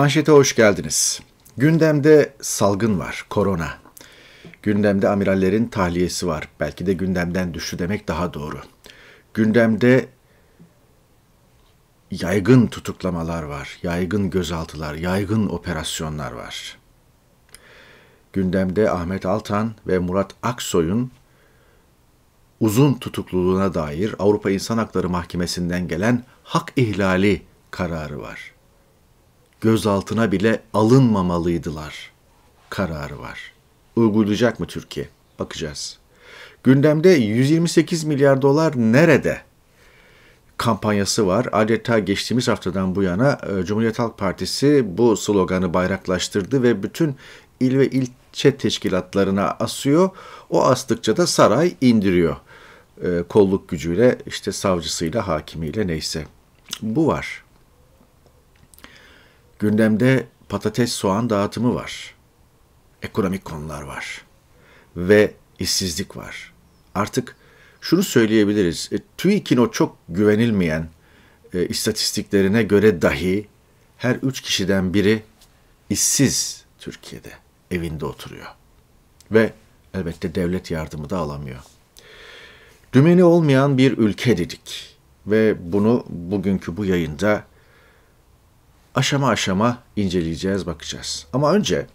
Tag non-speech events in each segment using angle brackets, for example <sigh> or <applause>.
Manşete hoş geldiniz. Gündemde salgın var, korona. Gündemde amirallerin tahliyesi var. Belki de gündemden düştü demek daha doğru. Gündemde yaygın tutuklamalar var, yaygın gözaltılar, yaygın operasyonlar var. Gündemde Ahmet Altan ve Murat Aksoy'un uzun tutukluluğuna dair Avrupa İnsan Hakları Mahkemesi'nden gelen hak ihlali kararı var gözaltına bile alınmamalıydılar kararı var. Uygulayacak mı Türkiye? Bakacağız. Gündemde 128 milyar dolar nerede? kampanyası var. Adeta geçtiğimiz haftadan bu yana e, Cumhuriyet Halk Partisi bu sloganı bayraklaştırdı ve bütün il ve ilçe teşkilatlarına asıyor. O astıkça da saray indiriyor. E, kolluk gücüyle, işte savcısıyla, hakimiyle neyse. Bu var. Gündemde patates soğan dağıtımı var. Ekonomik konular var. Ve işsizlik var. Artık şunu söyleyebiliriz. E, TÜİK'in o çok güvenilmeyen e, istatistiklerine göre dahi her üç kişiden biri işsiz Türkiye'de. Evinde oturuyor. Ve elbette devlet yardımı da alamıyor. Dümeni olmayan bir ülke dedik ve bunu bugünkü bu yayında aşama aşama inceleyeceğiz, bakacağız. Ama önce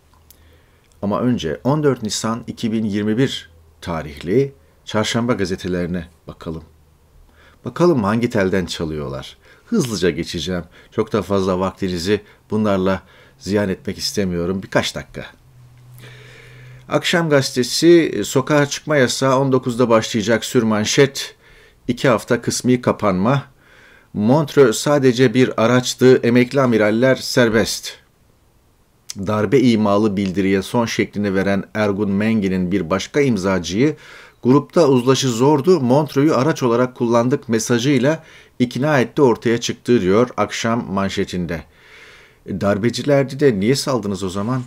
ama önce 14 Nisan 2021 tarihli çarşamba gazetelerine bakalım. Bakalım hangi telden çalıyorlar. Hızlıca geçeceğim. Çok da fazla vaktinizi bunlarla ziyan etmek istemiyorum. Birkaç dakika. Akşam gazetesi sokağa çıkma yasağı 19'da başlayacak sürmanşet. 2 hafta kısmi kapanma Montreux sadece bir araçtı, emekli amiraller serbest. Darbe imalı bildiriye son şeklini veren Ergun Mengi'nin bir başka imzacıyı, grupta uzlaşı zordu, Montreux'u araç olarak kullandık mesajıyla ikna etti ortaya çıktı diyor akşam manşetinde. Darbecilerdi de niye saldınız o zaman?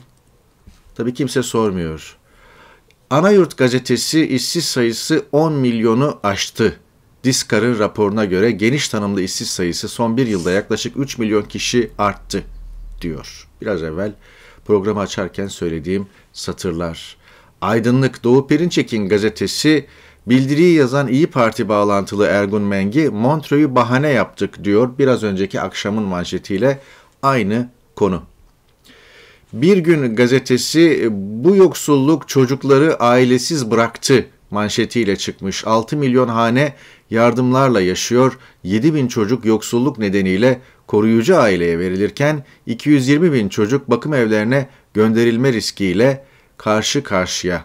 Tabii kimse sormuyor. Anayurt gazetesi işsiz sayısı 10 milyonu aştı Diskar'ın raporuna göre geniş tanımlı işsiz sayısı son bir yılda yaklaşık 3 milyon kişi arttı diyor. Biraz evvel programı açarken söylediğim satırlar. Aydınlık Doğu Perinçek'in gazetesi bildiriyi yazan İyi Parti bağlantılı Ergun Mengi Montreux'u bahane yaptık diyor. Biraz önceki akşamın manşetiyle aynı konu. Bir gün gazetesi bu yoksulluk çocukları ailesiz bıraktı manşetiyle çıkmış 6 milyon hane yardımlarla yaşıyor, 7 bin çocuk yoksulluk nedeniyle koruyucu aileye verilirken 220 bin çocuk bakım evlerine gönderilme riskiyle karşı karşıya.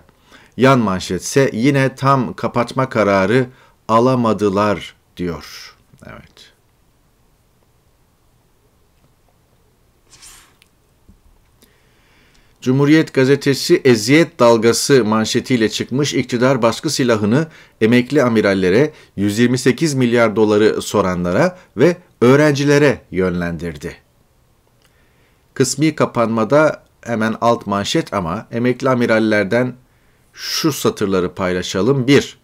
Yan manşetse yine tam kapatma kararı alamadılar diyor. Cumhuriyet gazetesi eziyet dalgası manşetiyle çıkmış iktidar baskı silahını emekli amirallere 128 milyar doları soranlara ve öğrencilere yönlendirdi. Kısmi kapanmada hemen alt manşet ama emekli amirallerden şu satırları paylaşalım. 1.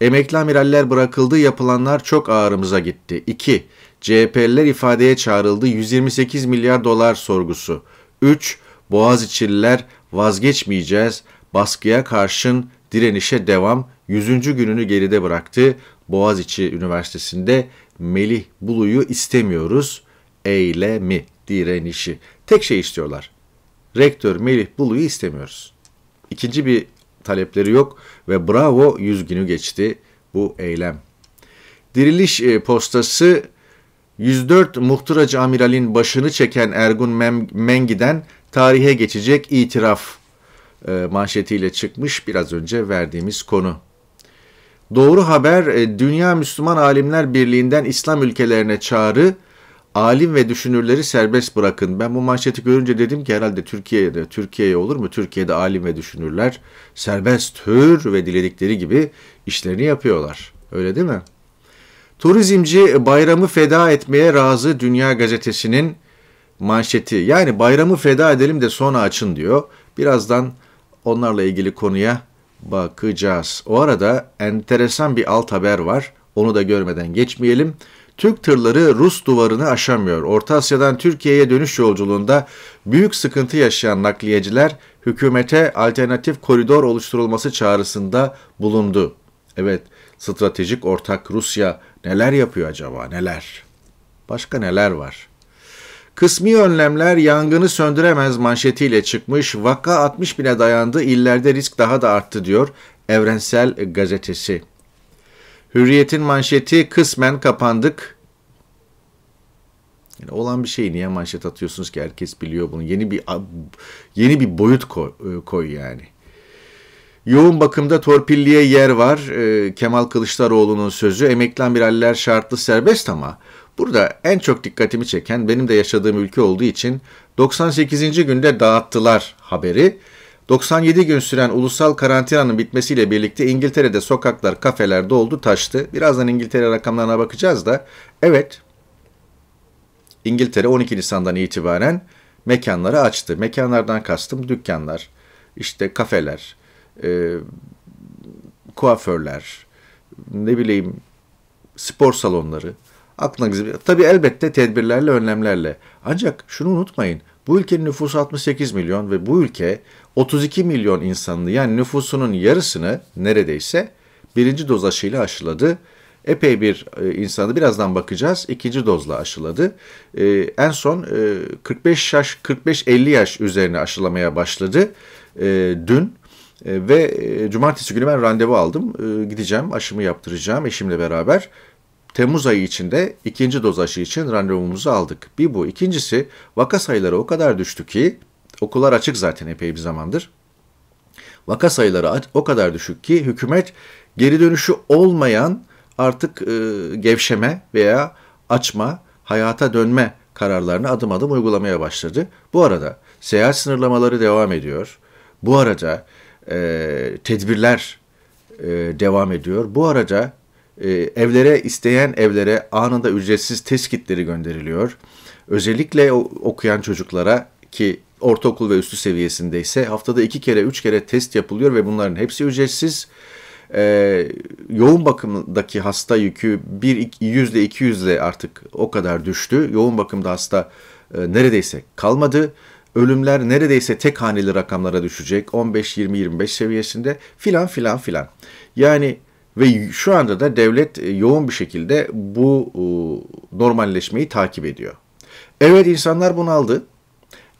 Emekli amiraller bırakıldı yapılanlar çok ağrımıza gitti. 2. CHP'liler ifadeye çağrıldı 128 milyar dolar sorgusu. 3. Boğaziçi'liler vazgeçmeyeceğiz, baskıya karşın direnişe devam 100. gününü geride bıraktı. Boğaziçi Üniversitesi'nde Melih Bulu'yu istemiyoruz eylemi, direnişi. Tek şey istiyorlar. Rektör Melih Bulu'yu istemiyoruz. İkinci bir talepleri yok ve bravo 100 günü geçti bu eylem. Diriliş e, postası 104 muhtıracı amiralin başını çeken Ergun Mengi'den tarihe geçecek itiraf e, manşetiyle çıkmış biraz önce verdiğimiz konu. Doğru haber e, Dünya Müslüman Alimler Birliği'nden İslam ülkelerine çağrı alim ve düşünürleri serbest bırakın. Ben bu manşeti görünce dedim ki herhalde Türkiye'de, Türkiye'ye olur mu? Türkiye'de alim ve düşünürler serbest hür ve diledikleri gibi işlerini yapıyorlar. Öyle değil mi? Turizmci bayramı feda etmeye razı Dünya Gazetesi'nin manşeti yani bayramı feda edelim de sonra açın diyor. Birazdan onlarla ilgili konuya bakacağız. O arada enteresan bir alt haber var. Onu da görmeden geçmeyelim. Türk tırları Rus duvarını aşamıyor. Orta Asya'dan Türkiye'ye dönüş yolculuğunda büyük sıkıntı yaşayan nakliyeciler hükümete alternatif koridor oluşturulması çağrısında bulundu. Evet, stratejik ortak Rusya neler yapıyor acaba? Neler? Başka neler var? Kısmi önlemler yangını söndüremez manşetiyle çıkmış, vaka 60 bine dayandı, illerde risk daha da arttı diyor Evrensel Gazetesi. Hürriyet'in manşeti kısmen kapandık. Yani olan bir şey niye manşet atıyorsunuz ki herkes biliyor bunu. Yeni bir yeni bir boyut koy, e, koy yani. Yoğun bakımda torpilliye yer var. E, Kemal Kılıçdaroğlu'nun sözü. Emekli amiraller şartlı serbest ama Burada en çok dikkatimi çeken benim de yaşadığım ülke olduğu için 98. günde dağıttılar haberi. 97 gün süren ulusal karantinanın bitmesiyle birlikte İngiltere'de sokaklar, kafeler doldu, taştı. Birazdan İngiltere rakamlarına bakacağız da evet İngiltere 12 Nisan'dan itibaren mekanları açtı. Mekanlardan kastım dükkanlar, işte kafeler, e, kuaförler, ne bileyim spor salonları, Aklına gizli. tabii elbette tedbirlerle, önlemlerle. Ancak şunu unutmayın. Bu ülkenin nüfusu 68 milyon ve bu ülke 32 milyon insanlı yani nüfusunun yarısını neredeyse birinci doz aşıyla aşıladı. Epey bir e, insanı birazdan bakacağız. ikinci dozla aşıladı. Ee, en son e, 45 yaş 45-50 yaş üzerine aşılamaya başladı. E, dün e, ve e, cumartesi günü ben randevu aldım. E, gideceğim aşımı yaptıracağım eşimle beraber. Temmuz ayı içinde ikinci doz aşı için randevumuzu aldık. Bir bu. İkincisi vaka sayıları o kadar düştü ki okullar açık zaten epey bir zamandır. Vaka sayıları o kadar düşük ki hükümet geri dönüşü olmayan artık e, gevşeme veya açma, hayata dönme kararlarını adım adım uygulamaya başladı. Bu arada seyahat sınırlamaları devam ediyor. Bu arada e, tedbirler e, devam ediyor. Bu arada ee, evlere isteyen evlere anında ücretsiz test kitleri gönderiliyor. Özellikle okuyan çocuklara ki ortaokul ve üstü seviyesinde ise haftada iki kere üç kere test yapılıyor ve bunların hepsi ücretsiz. Ee, yoğun bakımdaki hasta yükü bir, yüzde iki yüzde artık o kadar düştü. Yoğun bakımda hasta e, neredeyse kalmadı. Ölümler neredeyse tek haneli rakamlara düşecek. 15-20-25 seviyesinde filan filan filan. Yani ve şu anda da devlet e, yoğun bir şekilde bu e, normalleşmeyi takip ediyor. Evet insanlar bunaldı.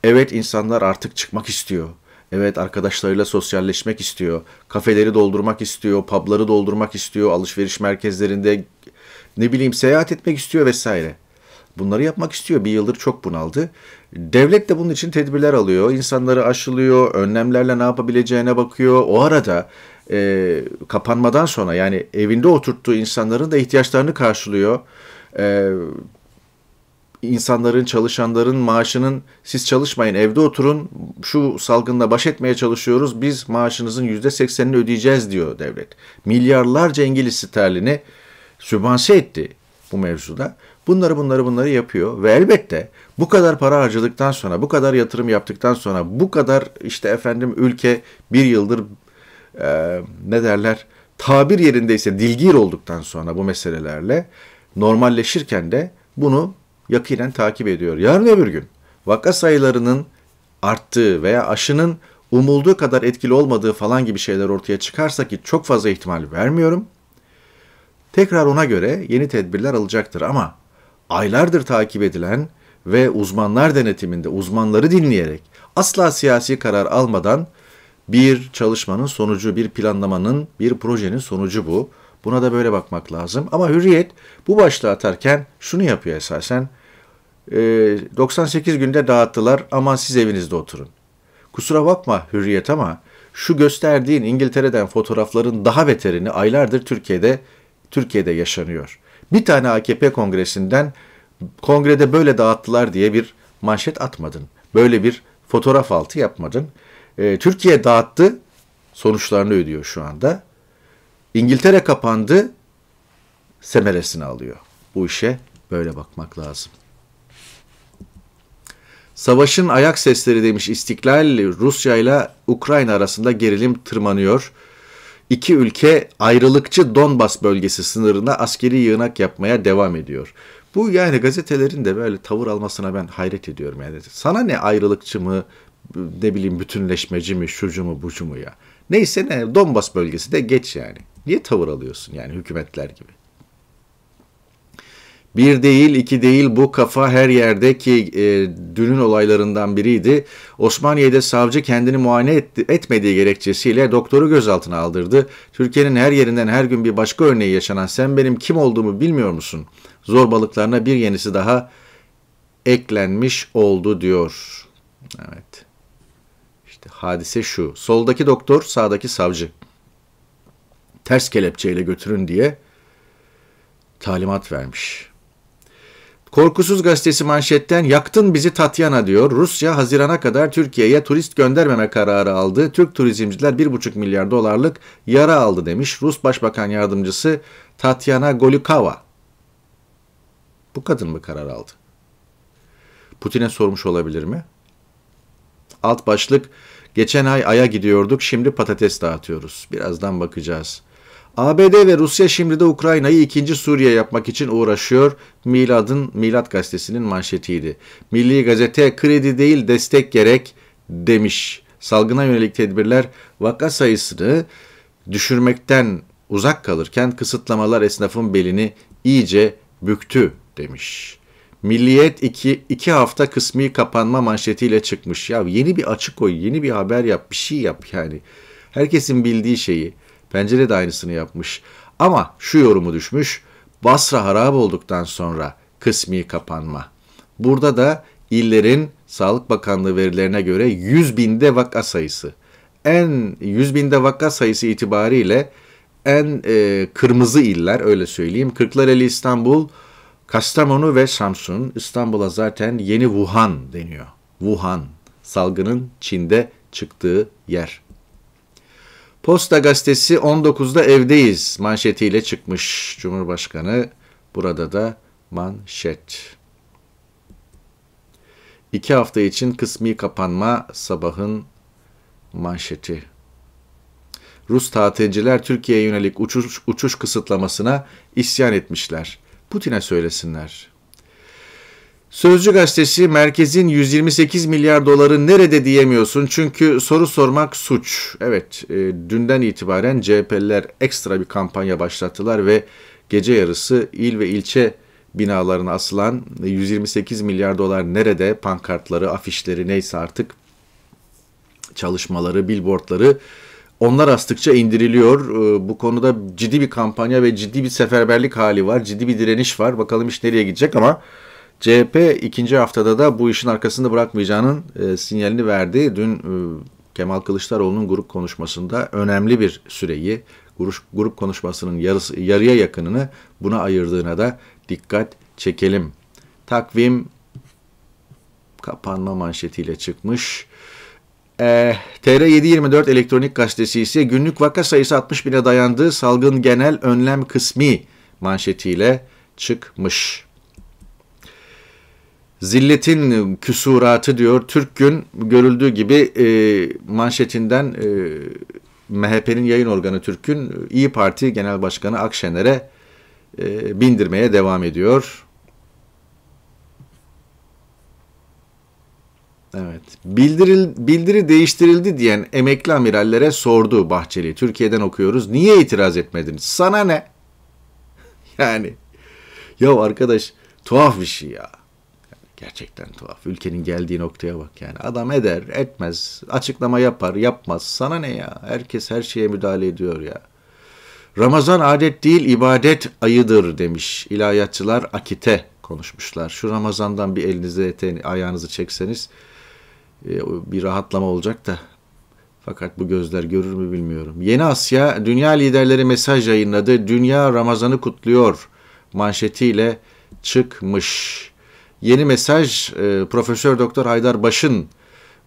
Evet insanlar artık çıkmak istiyor. Evet arkadaşlarıyla sosyalleşmek istiyor. Kafeleri doldurmak istiyor, pubları doldurmak istiyor, alışveriş merkezlerinde ne bileyim seyahat etmek istiyor vesaire. Bunları yapmak istiyor. Bir yıldır çok bunaldı. Devlet de bunun için tedbirler alıyor. İnsanları aşılıyor, önlemlerle ne yapabileceğine bakıyor. O arada e, kapanmadan sonra yani evinde oturttuğu insanların da ihtiyaçlarını karşılıyor. E, insanların, çalışanların maaşının siz çalışmayın evde oturun şu salgında baş etmeye çalışıyoruz biz maaşınızın yüzde seksenini ödeyeceğiz diyor devlet. Milyarlarca İngiliz sterlini sübvanse etti bu mevzuda. Bunları bunları bunları yapıyor ve elbette bu kadar para harcadıktan sonra, bu kadar yatırım yaptıktan sonra, bu kadar işte efendim ülke bir yıldır e, ne derler tabir yerindeyse dilgir olduktan sonra bu meselelerle normalleşirken de bunu yakinen takip ediyor. Yarın öbür gün vaka sayılarının arttığı veya aşının umulduğu kadar etkili olmadığı falan gibi şeyler ortaya çıkarsa ki çok fazla ihtimal vermiyorum. Tekrar ona göre yeni tedbirler alacaktır ama aylardır takip edilen ve uzmanlar denetiminde uzmanları dinleyerek asla siyasi karar almadan bir çalışmanın sonucu, bir planlamanın, bir projenin sonucu bu. Buna da böyle bakmak lazım. Ama Hürriyet bu başlığı atarken şunu yapıyor esasen. 98 ee, günde dağıttılar ama siz evinizde oturun. Kusura bakma Hürriyet ama şu gösterdiğin İngiltere'den fotoğrafların daha beterini aylardır Türkiye'de Türkiye'de yaşanıyor. Bir tane AKP kongresinden kongrede böyle dağıttılar diye bir manşet atmadın. Böyle bir fotoğraf altı yapmadın. E, Türkiye dağıttı, sonuçlarını ödüyor şu anda. İngiltere kapandı, semeresini alıyor. Bu işe böyle bakmak lazım. Savaşın ayak sesleri demiş İstiklal Rusya ile Ukrayna arasında gerilim tırmanıyor. İki ülke ayrılıkçı Donbas bölgesi sınırına askeri yığınak yapmaya devam ediyor. Bu yani gazetelerin de böyle tavır almasına ben hayret ediyorum. Yani sana ne ayrılıkçı mı, ne bileyim bütünleşmeci mi, şucu mu, bucu mu ya. Neyse ne Donbas bölgesi de geç yani. Niye tavır alıyorsun yani hükümetler gibi? Bir değil, iki değil bu kafa her yerde ki e, dünün olaylarından biriydi. Osmaniye'de savcı kendini muayene et, etmediği gerekçesiyle doktoru gözaltına aldırdı. Türkiye'nin her yerinden her gün bir başka örneği yaşanan sen benim kim olduğumu bilmiyor musun? Zorbalıklarına bir yenisi daha eklenmiş oldu diyor. Evet. Hadise şu. Soldaki doktor, sağdaki savcı. Ters kelepçeyle götürün diye talimat vermiş. Korkusuz gazetesi manşetten yaktın bizi Tatyana diyor. Rusya Haziran'a kadar Türkiye'ye turist göndermeme kararı aldı. Türk turizmciler 1,5 milyar dolarlık yara aldı demiş Rus Başbakan Yardımcısı Tatyana Golikova. Bu kadın mı karar aldı? Putin'e sormuş olabilir mi? Alt başlık Geçen ay aya gidiyorduk, şimdi patates dağıtıyoruz. Birazdan bakacağız. ABD ve Rusya şimdi de Ukrayna'yı ikinci Suriye yapmak için uğraşıyor. Milad'ın Milad gazetesinin manşetiydi. Milli gazete kredi değil destek gerek demiş. Salgına yönelik tedbirler vaka sayısını düşürmekten uzak kalırken kısıtlamalar esnafın belini iyice büktü demiş. Milliyet 2 2 hafta kısmi kapanma manşetiyle çıkmış. Ya yeni bir açık koy, yeni bir haber yap, bir şey yap yani. Herkesin bildiği şeyi. Pencere de aynısını yapmış. Ama şu yorumu düşmüş. Basra harap olduktan sonra kısmi kapanma. Burada da illerin Sağlık Bakanlığı verilerine göre 100 binde vaka sayısı. En 100 binde vaka sayısı itibariyle en e, kırmızı iller öyle söyleyeyim. Kırklareli İstanbul, Kastamonu ve Samsun, İstanbul'a zaten yeni Wuhan deniyor. Wuhan, salgının Çin'de çıktığı yer. Posta gazetesi 19'da evdeyiz manşetiyle çıkmış Cumhurbaşkanı. Burada da manşet. İki hafta için kısmi kapanma sabahın manşeti. Rus tatilciler Türkiye'ye yönelik uçuş, uçuş kısıtlamasına isyan etmişler. Putin'e söylesinler. Sözcü gazetesi merkezin 128 milyar doları nerede diyemiyorsun çünkü soru sormak suç. Evet e, dünden itibaren CHP'liler ekstra bir kampanya başlattılar ve gece yarısı il ve ilçe binalarına asılan 128 milyar dolar nerede pankartları, afişleri neyse artık çalışmaları, billboardları onlar astıkça indiriliyor. Ee, bu konuda ciddi bir kampanya ve ciddi bir seferberlik hali var. Ciddi bir direniş var. Bakalım iş nereye gidecek ama CHP ikinci haftada da bu işin arkasında bırakmayacağının e, sinyalini verdi. Dün e, Kemal Kılıçdaroğlu'nun grup konuşmasında önemli bir süreyi, grup, grup konuşmasının yarısı, yarıya yakınını buna ayırdığına da dikkat çekelim. Takvim kapanma manşetiyle çıkmış. Ee, TR724 Elektronik Gazetesi ise günlük vaka sayısı 60 bine dayandığı salgın genel önlem kısmi manşetiyle çıkmış. Zilletin küsuratı diyor Türk Gün görüldüğü gibi e, manşetinden e, MHP'nin yayın organı Türk'ün İyi Parti Genel Başkanı Akşener'e e, bindirmeye devam ediyor. Evet. Bildiril, bildiri değiştirildi diyen emekli amirallere sordu Bahçeli. Türkiye'den okuyoruz. Niye itiraz etmediniz? Sana ne? <laughs> Yani ya arkadaş tuhaf bir şey ya. gerçekten tuhaf. Ülkenin geldiği noktaya bak yani. Adam eder, etmez, açıklama yapar, yapmaz. Sana ne ya? Herkes her şeye müdahale ediyor ya. Ramazan adet değil ibadet ayıdır demiş. İlahiyatçılar akite konuşmuşlar. Şu Ramazan'dan bir elinize ayağınızı çekseniz e, bir rahatlama olacak da fakat bu gözler görür mü bilmiyorum. Yeni Asya dünya liderleri mesaj yayınladı. Dünya Ramazan'ı kutluyor manşetiyle çıkmış. Yeni mesaj e, Profesör Doktor Haydar Baş'ın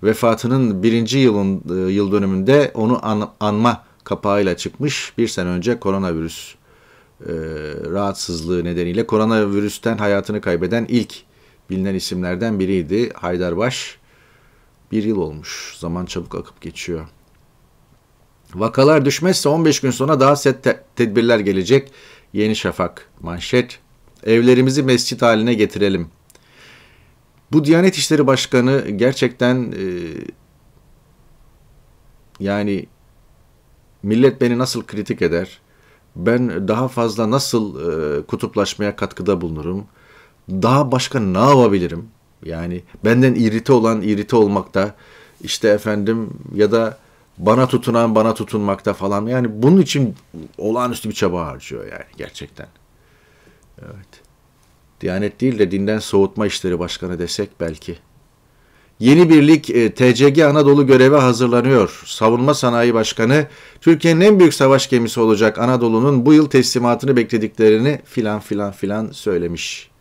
vefatının birinci yılın e, yıl dönümünde onu an, anma kapağıyla çıkmış. Bir sene önce koronavirüs e, rahatsızlığı nedeniyle koronavirüsten hayatını kaybeden ilk bilinen isimlerden biriydi Haydar Baş. Bir yıl olmuş. Zaman çabuk akıp geçiyor. Vakalar düşmezse 15 gün sonra daha set te- tedbirler gelecek. Yeni Şafak manşet. Evlerimizi mescit haline getirelim. Bu Diyanet İşleri Başkanı gerçekten e, yani millet beni nasıl kritik eder? Ben daha fazla nasıl e, kutuplaşmaya katkıda bulunurum? Daha başka ne yapabilirim? Yani benden irite olan irite olmakta işte efendim ya da bana tutunan bana tutunmakta falan. Yani bunun için olağanüstü bir çaba harcıyor yani gerçekten. Evet. Diyanet değil de dinden soğutma işleri başkanı desek belki. Yeni birlik e, TCG Anadolu göreve hazırlanıyor. Savunma Sanayi Başkanı Türkiye'nin en büyük savaş gemisi olacak Anadolu'nun bu yıl teslimatını beklediklerini filan filan filan söylemiş.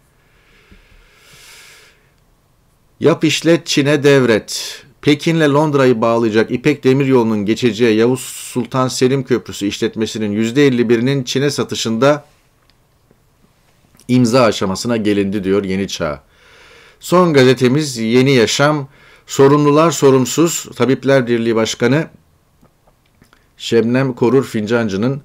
Yap işlet Çin'e devret. Pekin'le Londra'yı bağlayacak İpek Demiryolu'nun geçeceği Yavuz Sultan Selim Köprüsü işletmesinin %51'inin Çin'e satışında imza aşamasına gelindi diyor Yeni Çağ. Son gazetemiz Yeni Yaşam. Sorumlular sorumsuz. Tabipler Birliği Başkanı Şebnem Korur Fincancı'nın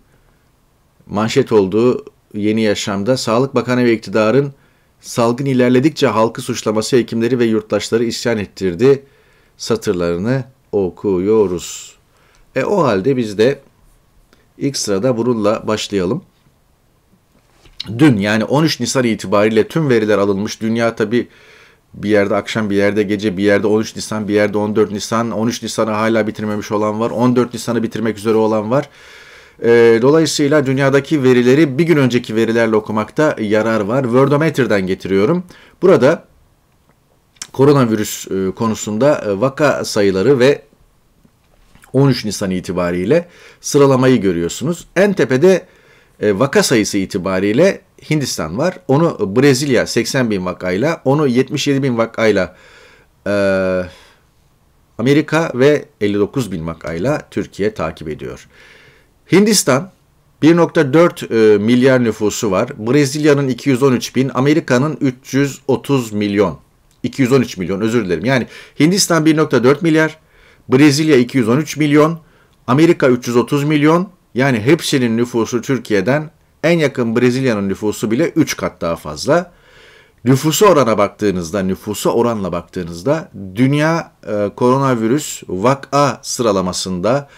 manşet olduğu Yeni Yaşam'da Sağlık Bakanı ve iktidarın salgın ilerledikçe halkı suçlaması hekimleri ve yurttaşları isyan ettirdi satırlarını okuyoruz. E o halde biz de ilk sırada bununla başlayalım. Dün yani 13 Nisan itibariyle tüm veriler alınmış. Dünya tabi bir yerde akşam bir yerde gece bir yerde 13 Nisan bir yerde 14 Nisan 13 Nisan'ı hala bitirmemiş olan var 14 Nisan'ı bitirmek üzere olan var. E, dolayısıyla dünyadaki verileri bir gün önceki verilerle okumakta yarar var. Wordometer'den getiriyorum. Burada koronavirüs e, konusunda e, vaka sayıları ve 13 Nisan itibariyle sıralamayı görüyorsunuz. En tepede e, vaka sayısı itibariyle Hindistan var. Onu Brezilya 80 bin vakayla, onu 77 bin vakayla e, Amerika ve 59 bin vakayla Türkiye takip ediyor. Hindistan 1.4 e, milyar nüfusu var. Brezilya'nın 213 bin, Amerika'nın 330 milyon. 213 milyon özür dilerim. Yani Hindistan 1.4 milyar, Brezilya 213 milyon, Amerika 330 milyon. Yani hepsinin nüfusu Türkiye'den en yakın Brezilya'nın nüfusu bile 3 kat daha fazla. Nüfusu orana baktığınızda, nüfusa oranla baktığınızda dünya e, koronavirüs vaka sıralamasında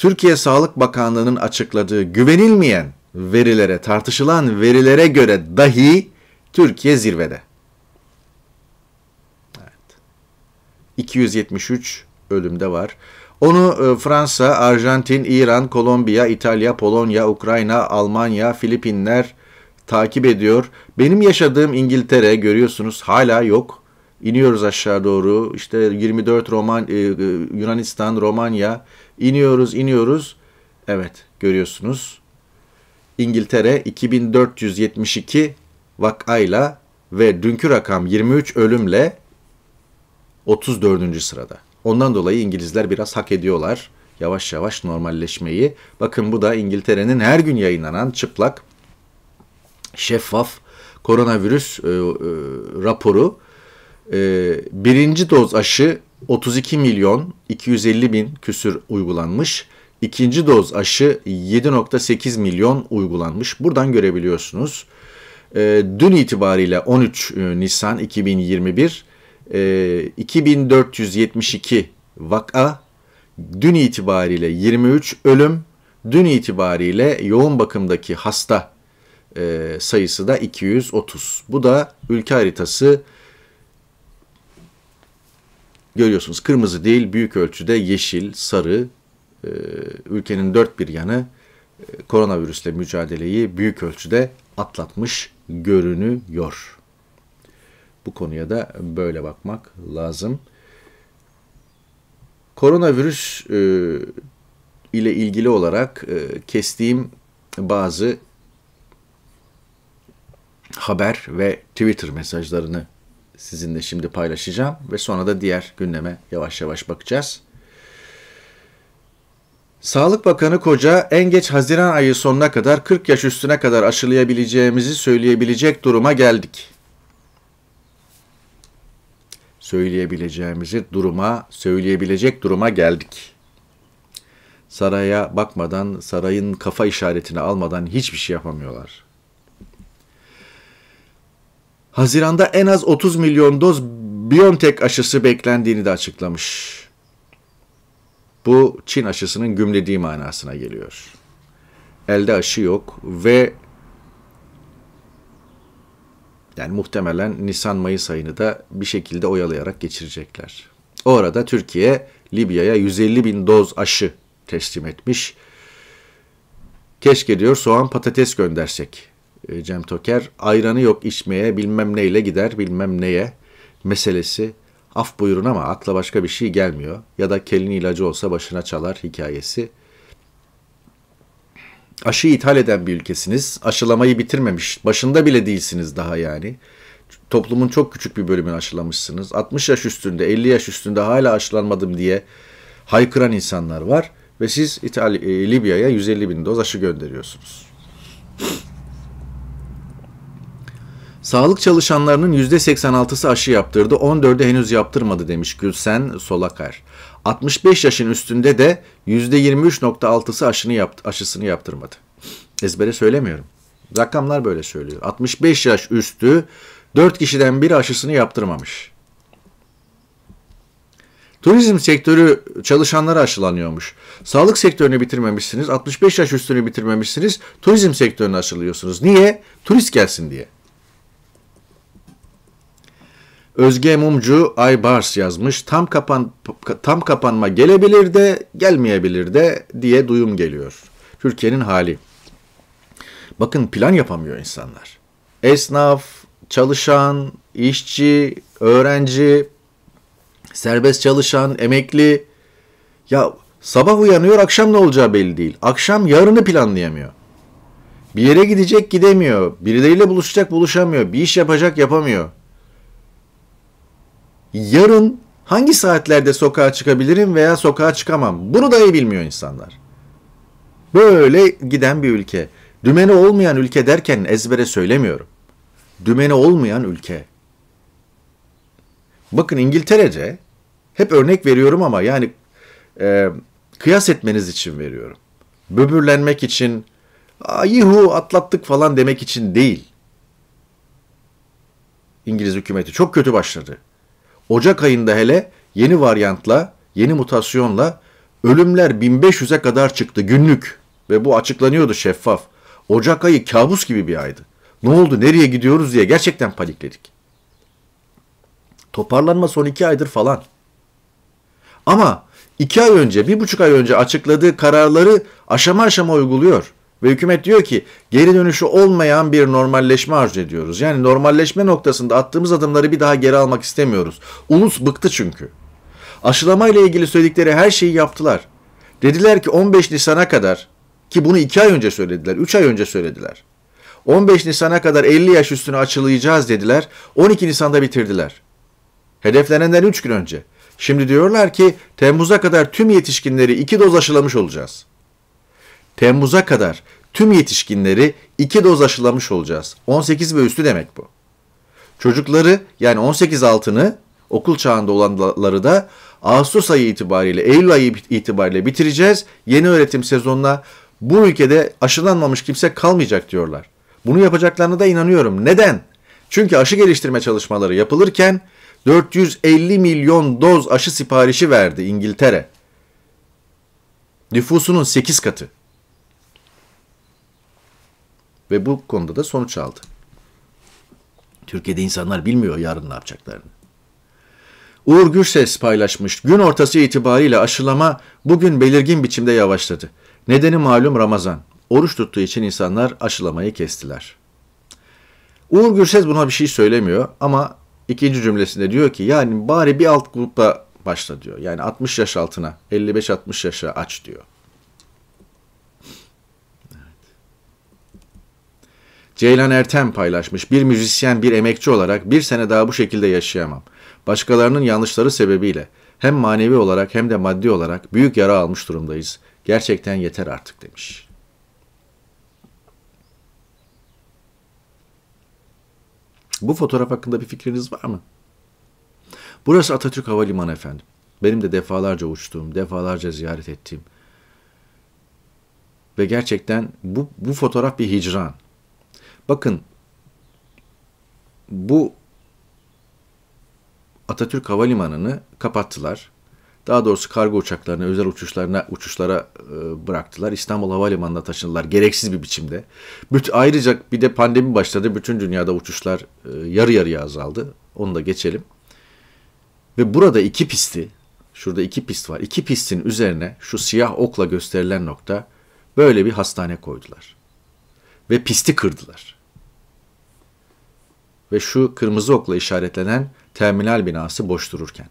Türkiye Sağlık Bakanlığı'nın açıkladığı güvenilmeyen verilere, tartışılan verilere göre dahi Türkiye zirvede. Evet. 273 ölümde var. Onu e, Fransa, Arjantin, İran, Kolombiya, İtalya, Polonya, Ukrayna, Almanya, Filipinler takip ediyor. Benim yaşadığım İngiltere görüyorsunuz hala yok. İniyoruz aşağı doğru. İşte 24 Roman e, e, Yunanistan, Romanya, İniyoruz, iniyoruz. Evet, görüyorsunuz. İngiltere 2472 vakayla ve dünkü rakam 23 ölümle 34. sırada. Ondan dolayı İngilizler biraz hak ediyorlar yavaş yavaş normalleşmeyi. Bakın bu da İngiltere'nin her gün yayınlanan çıplak, şeffaf koronavirüs e, e, raporu. E, birinci doz aşı 32 milyon 250 bin küsür uygulanmış. İkinci doz aşı 7.8 milyon uygulanmış. Buradan görebiliyorsunuz. Ee, dün itibariyle 13 e, Nisan 2021 2472 e, vaka, dün itibariyle 23 ölüm, dün itibariyle yoğun bakımdaki hasta e, sayısı da 230. Bu da ülke haritası görüyorsunuz kırmızı değil büyük ölçüde yeşil, sarı e, ülkenin dört bir yanı e, koronavirüsle mücadeleyi büyük ölçüde atlatmış görünüyor. Bu konuya da böyle bakmak lazım. Koronavirüs e, ile ilgili olarak e, kestiğim bazı haber ve Twitter mesajlarını sizinle şimdi paylaşacağım ve sonra da diğer gündeme yavaş yavaş bakacağız. Sağlık Bakanı Koca en geç Haziran ayı sonuna kadar 40 yaş üstüne kadar aşılayabileceğimizi söyleyebilecek duruma geldik. Söyleyebileceğimizi duruma, söyleyebilecek duruma geldik. Saraya bakmadan, sarayın kafa işaretini almadan hiçbir şey yapamıyorlar. Haziranda en az 30 milyon doz BioNTech aşısı beklendiğini de açıklamış. Bu Çin aşısının gümlediği manasına geliyor. Elde aşı yok ve yani muhtemelen Nisan-Mayıs ayını da bir şekilde oyalayarak geçirecekler. O arada Türkiye Libya'ya 150 bin doz aşı teslim etmiş. Keşke diyor soğan patates göndersek e, Cem Toker. Ayranı yok içmeye bilmem neyle gider bilmem neye meselesi. Af buyurun ama akla başka bir şey gelmiyor. Ya da kelin ilacı olsa başına çalar hikayesi. Aşı ithal eden bir ülkesiniz. Aşılamayı bitirmemiş. Başında bile değilsiniz daha yani. Toplumun çok küçük bir bölümünü aşılamışsınız. 60 yaş üstünde, 50 yaş üstünde hala aşılanmadım diye haykıran insanlar var. Ve siz İtal- e, Libya'ya 150 bin doz aşı gönderiyorsunuz. Sağlık çalışanlarının %86'sı aşı yaptırdı, 14'ü henüz yaptırmadı demiş Gülsen Solakar. 65 yaşın üstünde de %23.6'sı aşını yaptı, aşısını yaptırmadı. Ezbere söylemiyorum. Rakamlar böyle söylüyor. 65 yaş üstü 4 kişiden biri aşısını yaptırmamış. Turizm sektörü çalışanları aşılanıyormuş. Sağlık sektörünü bitirmemişsiniz, 65 yaş üstünü bitirmemişsiniz, turizm sektörünü aşılıyorsunuz. Niye? Turist gelsin diye. Özge Mumcu Aybars yazmış. Tam kapan tam kapanma gelebilir de gelmeyebilir de diye duyum geliyor. Türkiye'nin hali. Bakın plan yapamıyor insanlar. Esnaf, çalışan, işçi, öğrenci, serbest çalışan, emekli. Ya sabah uyanıyor akşam ne olacağı belli değil. Akşam yarını planlayamıyor. Bir yere gidecek gidemiyor. Birileriyle buluşacak buluşamıyor. Bir iş yapacak yapamıyor yarın hangi saatlerde sokağa çıkabilirim veya sokağa çıkamam? Bunu da iyi bilmiyor insanlar. Böyle giden bir ülke. Dümeni olmayan ülke derken ezbere söylemiyorum. Dümeni olmayan ülke. Bakın İngiltere'ce hep örnek veriyorum ama yani e, kıyas etmeniz için veriyorum. Böbürlenmek için, ayihu atlattık falan demek için değil. İngiliz hükümeti çok kötü başladı. Ocak ayında hele yeni varyantla, yeni mutasyonla ölümler 1500'e kadar çıktı günlük ve bu açıklanıyordu şeffaf. Ocak ayı kabus gibi bir aydı. Ne oldu, nereye gidiyoruz diye gerçekten panikledik. Toparlanma son iki aydır falan. Ama iki ay önce, bir buçuk ay önce açıkladığı kararları aşama aşama uyguluyor. Ve hükümet diyor ki geri dönüşü olmayan bir normalleşme arzu ediyoruz. Yani normalleşme noktasında attığımız adımları bir daha geri almak istemiyoruz. Ulus bıktı çünkü. Aşılama ile ilgili söyledikleri her şeyi yaptılar. Dediler ki 15 Nisan'a kadar ki bunu 2 ay önce söylediler, 3 ay önce söylediler. 15 Nisan'a kadar 50 yaş üstüne açılayacağız dediler. 12 Nisan'da bitirdiler. Hedeflenenden 3 gün önce. Şimdi diyorlar ki Temmuz'a kadar tüm yetişkinleri 2 doz aşılamış olacağız. Temmuz'a kadar tüm yetişkinleri 2 doz aşılamış olacağız. 18 ve üstü demek bu. Çocukları yani 18 altını okul çağında olanları da Ağustos ayı itibariyle, Eylül ayı itibariyle bitireceğiz. Yeni öğretim sezonuna bu ülkede aşılanmamış kimse kalmayacak diyorlar. Bunu yapacaklarına da inanıyorum. Neden? Çünkü aşı geliştirme çalışmaları yapılırken 450 milyon doz aşı siparişi verdi İngiltere. Nüfusunun 8 katı. Ve bu konuda da sonuç aldı. Türkiye'de insanlar bilmiyor yarın ne yapacaklarını. Uğur Gürses paylaşmış. Gün ortası itibariyle aşılama bugün belirgin biçimde yavaşladı. Nedeni malum Ramazan. Oruç tuttuğu için insanlar aşılamayı kestiler. Uğur Gürses buna bir şey söylemiyor ama ikinci cümlesinde diyor ki yani bari bir alt grupla başla diyor. Yani 60 yaş altına 55-60 yaşa aç diyor. Ceylan Ertem paylaşmış. Bir müzisyen, bir emekçi olarak bir sene daha bu şekilde yaşayamam. Başkalarının yanlışları sebebiyle hem manevi olarak hem de maddi olarak büyük yara almış durumdayız. Gerçekten yeter artık demiş. Bu fotoğraf hakkında bir fikriniz var mı? Burası Atatürk Havalimanı efendim. Benim de defalarca uçtuğum, defalarca ziyaret ettiğim ve gerçekten bu, bu fotoğraf bir hicran. Bakın bu Atatürk Havalimanı'nı kapattılar. Daha doğrusu kargo uçaklarını özel uçuşlarına uçuşlara e, bıraktılar. İstanbul Havalimanı'na taşındılar gereksiz bir biçimde. ayrıca bir de pandemi başladı. Bütün dünyada uçuşlar e, yarı yarıya azaldı. Onu da geçelim. Ve burada iki pisti, şurada iki pist var. İki pistin üzerine şu siyah okla gösterilen nokta böyle bir hastane koydular ve pisti kırdılar. Ve şu kırmızı okla işaretlenen terminal binası boş dururken.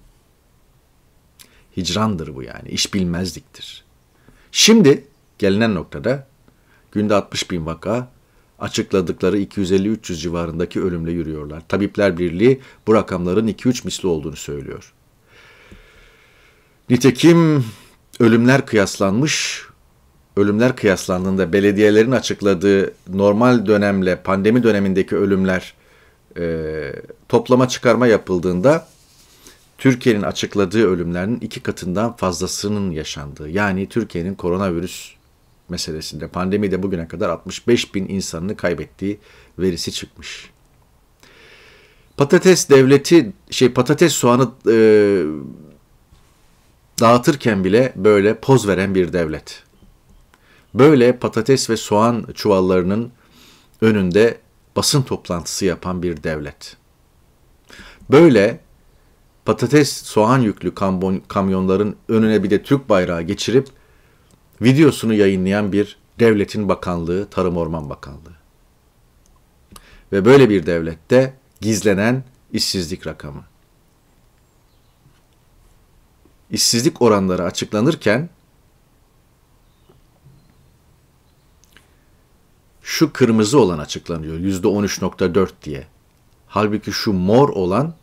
Hicrandır bu yani, iş bilmezliktir. Şimdi gelinen noktada günde 60 bin vaka açıkladıkları 250-300 civarındaki ölümle yürüyorlar. Tabipler Birliği bu rakamların 2-3 misli olduğunu söylüyor. Nitekim ölümler kıyaslanmış ölümler kıyaslandığında belediyelerin açıkladığı normal dönemle pandemi dönemindeki ölümler e, toplama çıkarma yapıldığında Türkiye'nin açıkladığı ölümlerin iki katından fazlasının yaşandığı. Yani Türkiye'nin koronavirüs meselesinde pandemi de bugüne kadar 65 bin insanını kaybettiği verisi çıkmış. Patates devleti şey patates soğanı e, dağıtırken bile böyle poz veren bir devlet. Böyle patates ve soğan çuvallarının önünde basın toplantısı yapan bir devlet. Böyle patates soğan yüklü kamyonların önüne bir de Türk bayrağı geçirip videosunu yayınlayan bir devletin bakanlığı, Tarım Orman Bakanlığı. Ve böyle bir devlette gizlenen işsizlik rakamı. İşsizlik oranları açıklanırken şu kırmızı olan açıklanıyor %13.4 diye. Halbuki şu mor olan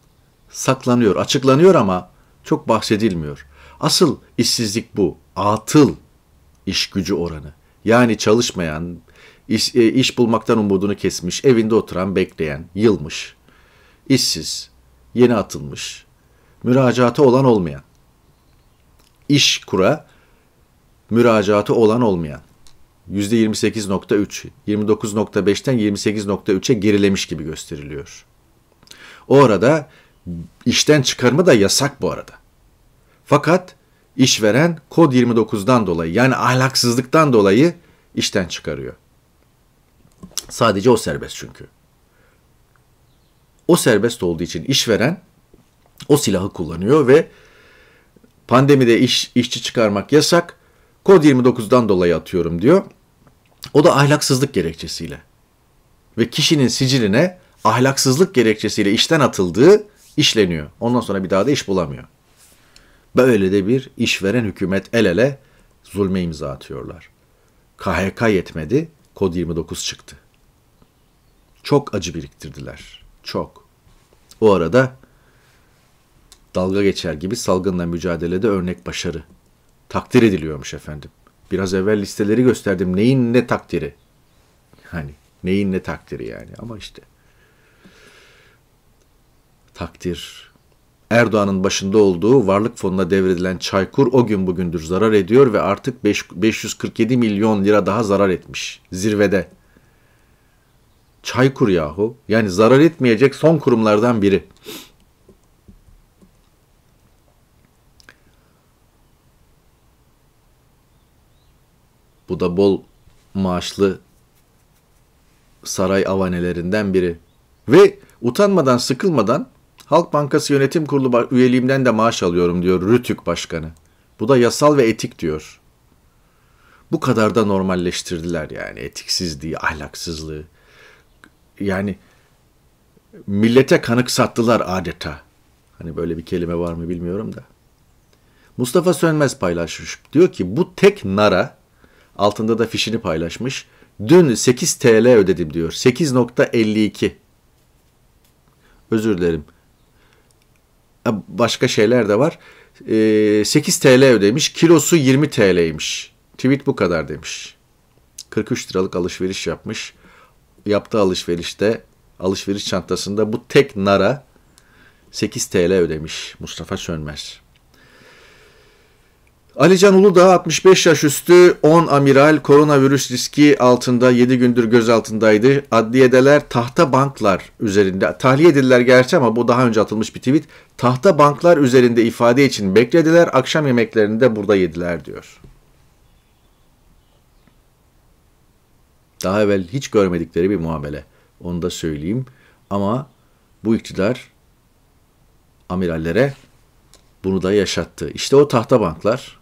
saklanıyor, açıklanıyor ama çok bahsedilmiyor. Asıl işsizlik bu. Atıl iş gücü oranı. Yani çalışmayan, iş, e, iş bulmaktan umudunu kesmiş, evinde oturan, bekleyen, yılmış, işsiz, yeni atılmış, müracaatı olan olmayan. İş kura, müracaatı olan olmayan. %28.3, 29.5'ten 28.3'e gerilemiş gibi gösteriliyor. O arada işten çıkarma da yasak bu arada. Fakat işveren kod 29'dan dolayı yani ahlaksızlıktan dolayı işten çıkarıyor. Sadece o serbest çünkü. O serbest olduğu için işveren o silahı kullanıyor ve pandemide iş, işçi çıkarmak yasak. Kod 29'dan dolayı atıyorum diyor. O da ahlaksızlık gerekçesiyle. Ve kişinin siciline ahlaksızlık gerekçesiyle işten atıldığı işleniyor. Ondan sonra bir daha da iş bulamıyor. Böyle de bir işveren hükümet el ele zulme imza atıyorlar. KHK yetmedi, kod 29 çıktı. Çok acı biriktirdiler. Çok. O arada dalga geçer gibi salgınla mücadelede örnek başarı takdir ediliyormuş efendim. Biraz evvel listeleri gösterdim. Neyin ne takdiri? Hani neyin ne takdiri yani ama işte. Takdir. Erdoğan'ın başında olduğu varlık fonuna devredilen Çaykur o gün bugündür zarar ediyor ve artık 5, 547 milyon lira daha zarar etmiş zirvede. Çaykur yahu yani zarar etmeyecek son kurumlardan biri. Bu da bol maaşlı saray avanelerinden biri. Ve utanmadan sıkılmadan Halk Bankası Yönetim Kurulu üyeliğimden de maaş alıyorum diyor Rütük Başkanı. Bu da yasal ve etik diyor. Bu kadar da normalleştirdiler yani etiksizliği, ahlaksızlığı. Yani millete kanık sattılar adeta. Hani böyle bir kelime var mı bilmiyorum da. Mustafa Sönmez paylaşmış. Diyor ki bu tek nara Altında da fişini paylaşmış. Dün 8 TL ödedim diyor. 8.52. Özür dilerim. Başka şeyler de var. 8 ee, TL ödemiş. Kilosu 20 TL'ymiş. Tweet bu kadar demiş. 43 liralık alışveriş yapmış. Yaptığı alışverişte alışveriş çantasında bu tek nara 8 TL ödemiş Mustafa Sönmez. Alican Uludağ 65 yaş üstü 10 amiral koronavirüs riski altında 7 gündür gözaltındaydı. Adliyedeler tahta banklar üzerinde tahliye edildiler gerçi ama bu daha önce atılmış bir tweet. Tahta banklar üzerinde ifade için beklediler. Akşam yemeklerini de burada yediler diyor. Daha evvel hiç görmedikleri bir muamele. Onu da söyleyeyim. Ama bu iktidar amirallere bunu da yaşattı. İşte o tahta banklar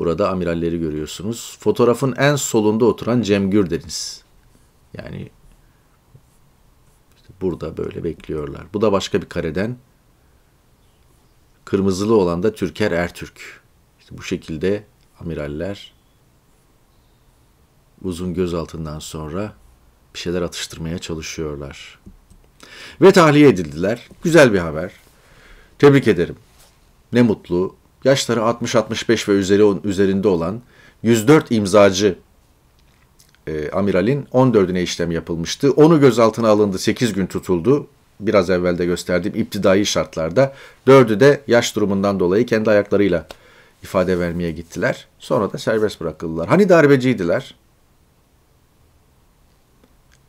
Burada amiralleri görüyorsunuz. Fotoğrafın en solunda oturan Cem Gürdeniz. Yani işte burada böyle bekliyorlar. Bu da başka bir kareden. Kırmızılı olan da Türker Ertürk. İşte bu şekilde amiraller uzun gözaltından sonra bir şeyler atıştırmaya çalışıyorlar. Ve tahliye edildiler. Güzel bir haber. Tebrik ederim. Ne mutlu yaşları 60-65 ve üzeri üzerinde olan 104 imzacı e, amiralin 14'üne işlem yapılmıştı. Onu gözaltına alındı, 8 gün tutuldu. Biraz evvel de gösterdiğim iptidai şartlarda. dördü de yaş durumundan dolayı kendi ayaklarıyla ifade vermeye gittiler. Sonra da serbest bırakıldılar. Hani darbeciydiler?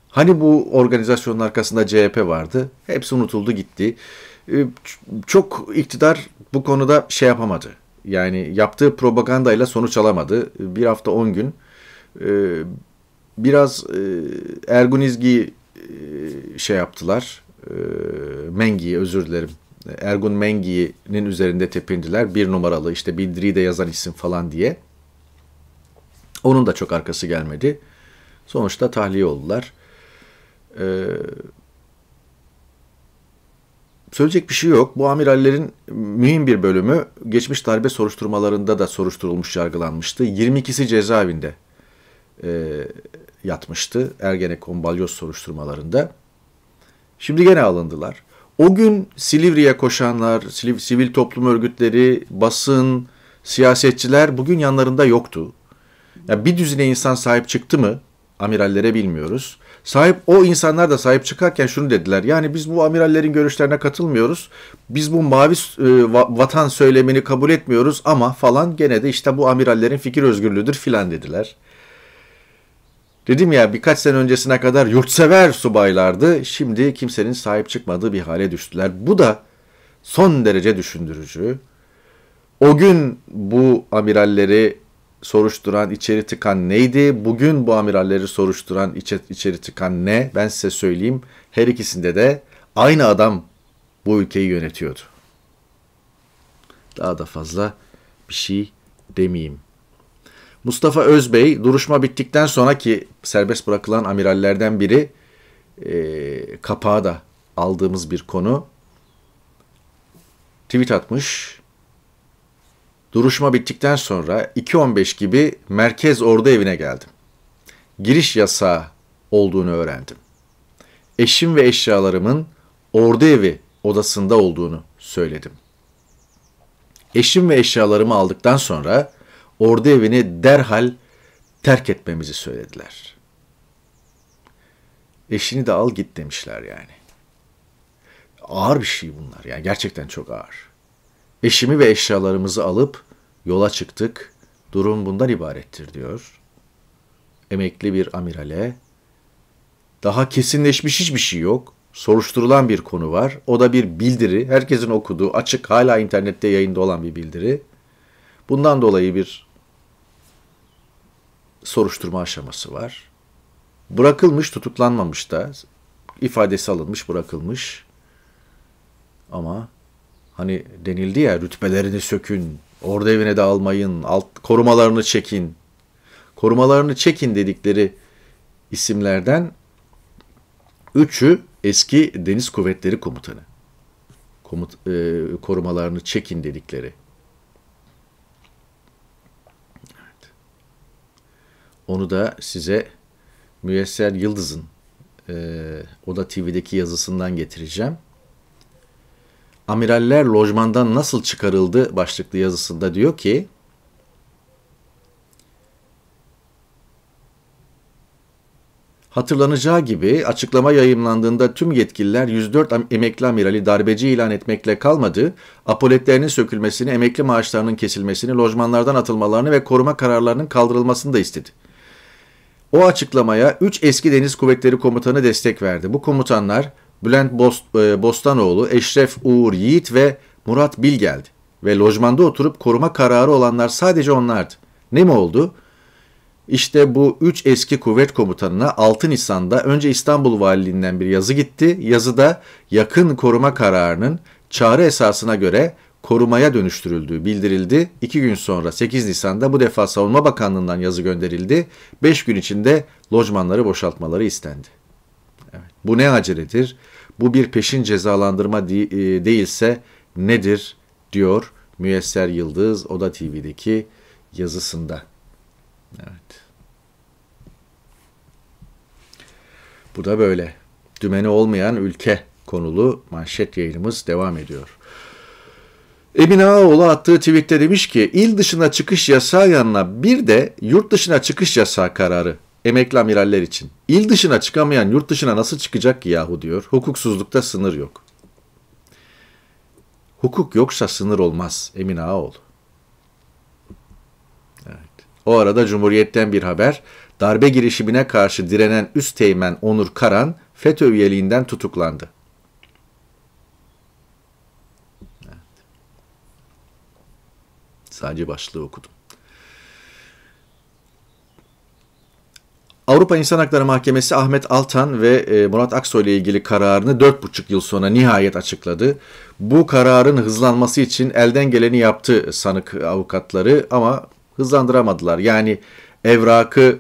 Hani bu organizasyonun arkasında CHP vardı? Hepsi unutuldu gitti. E, çok iktidar bu konuda şey yapamadı. Yani yaptığı propagandayla sonuç alamadı. Bir hafta on gün ee, biraz e, Ergun İzgi'yi e, şey yaptılar. Ee, Mengi'yi özür dilerim. Ergun Mengi'nin üzerinde tepindiler. Bir numaralı işte bildiriyi de yazan isim falan diye. Onun da çok arkası gelmedi. Sonuçta tahliye oldular. Ee, Söyleyecek bir şey yok. Bu amirallerin mühim bir bölümü geçmiş darbe soruşturmalarında da soruşturulmuş, yargılanmıştı. 22'si cezaevinde e, yatmıştı Ergenekon balyoz soruşturmalarında. Şimdi gene alındılar. O gün Silivri'ye koşanlar, sivil toplum örgütleri, basın, siyasetçiler bugün yanlarında yoktu. Yani bir düzine insan sahip çıktı mı amirallere bilmiyoruz. Sahip o insanlar da sahip çıkarken şunu dediler. Yani biz bu amirallerin görüşlerine katılmıyoruz. Biz bu mavi e, vatan söylemini kabul etmiyoruz ama falan gene de işte bu amirallerin fikir özgürlüğüdür filan dediler. Dedim ya birkaç sene öncesine kadar yurtsever subaylardı. Şimdi kimsenin sahip çıkmadığı bir hale düştüler. Bu da son derece düşündürücü. O gün bu amiralleri soruşturan içeri tıkan neydi? Bugün bu amiralleri soruşturan içe, içeri tıkan ne? Ben size söyleyeyim. Her ikisinde de aynı adam bu ülkeyi yönetiyordu. Daha da fazla bir şey demeyeyim. Mustafa Özbey duruşma bittikten sonra ki serbest bırakılan amirallerden biri e, kapağı da aldığımız bir konu tweet atmış. Duruşma bittikten sonra 2.15 gibi merkez ordu evine geldim. Giriş yasağı olduğunu öğrendim. Eşim ve eşyalarımın ordu evi odasında olduğunu söyledim. Eşim ve eşyalarımı aldıktan sonra ordu evini derhal terk etmemizi söylediler. Eşini de al git demişler yani. Ağır bir şey bunlar yani gerçekten çok ağır. Eşimi ve eşyalarımızı alıp yola çıktık. Durum bundan ibarettir diyor. Emekli bir amirale. Daha kesinleşmiş hiçbir şey yok. Soruşturulan bir konu var. O da bir bildiri. Herkesin okuduğu açık hala internette yayında olan bir bildiri. Bundan dolayı bir soruşturma aşaması var. Bırakılmış, tutuklanmamış da ifadesi alınmış, bırakılmış. Ama hani denildi ya rütbelerini sökün, ordu evine de almayın, alt korumalarını çekin. Korumalarını çekin dedikleri isimlerden üçü eski Deniz Kuvvetleri Komutanı. Komut, e, korumalarını çekin dedikleri. Evet. Onu da size Müyesser Yıldız'ın e, o da TV'deki yazısından getireceğim. Amiraller lojmandan nasıl çıkarıldı başlıklı yazısında diyor ki Hatırlanacağı gibi açıklama yayımlandığında tüm yetkililer 104 emekli amirali darbeci ilan etmekle kalmadı, apoletlerinin sökülmesini, emekli maaşlarının kesilmesini, lojmanlardan atılmalarını ve koruma kararlarının kaldırılmasını da istedi. O açıklamaya 3 eski deniz kuvvetleri komutanı destek verdi. Bu komutanlar Bülent Bost, e, Bostanoğlu, Eşref Uğur Yiğit ve Murat Bil geldi. Ve lojmanda oturup koruma kararı olanlar sadece onlardı. Ne mi oldu? İşte bu üç eski kuvvet komutanına 6 Nisan'da önce İstanbul Valiliğinden bir yazı gitti. Yazıda yakın koruma kararının çağrı esasına göre korumaya dönüştürüldüğü bildirildi. İki gün sonra 8 Nisan'da bu defa Savunma Bakanlığı'ndan yazı gönderildi. Beş gün içinde lojmanları boşaltmaları istendi. Evet, bu ne aceredir? Bu bir peşin cezalandırma e, değilse nedir diyor Müyesser Yıldız Oda TV'deki yazısında. Evet. Bu da böyle. Dümeni olmayan ülke konulu manşet yayınımız devam ediyor. Emin Ağaoğlu attığı tweette demiş ki il dışına çıkış yasağı yanına bir de yurt dışına çıkış yasağı kararı emekli amiraller için. İl dışına çıkamayan yurt dışına nasıl çıkacak ki yahu diyor. Hukuksuzlukta sınır yok. Hukuk yoksa sınır olmaz Emin Ağaoğlu. Evet. O arada Cumhuriyet'ten bir haber. Darbe girişimine karşı direnen üst teğmen Onur Karan FETÖ üyeliğinden tutuklandı. Evet. Sadece başlığı okudum. Avrupa İnsan Hakları Mahkemesi Ahmet Altan ve e, Murat Aksoy ile ilgili kararını 4,5 yıl sonra nihayet açıkladı. Bu kararın hızlanması için elden geleni yaptı sanık avukatları ama hızlandıramadılar. Yani evrakı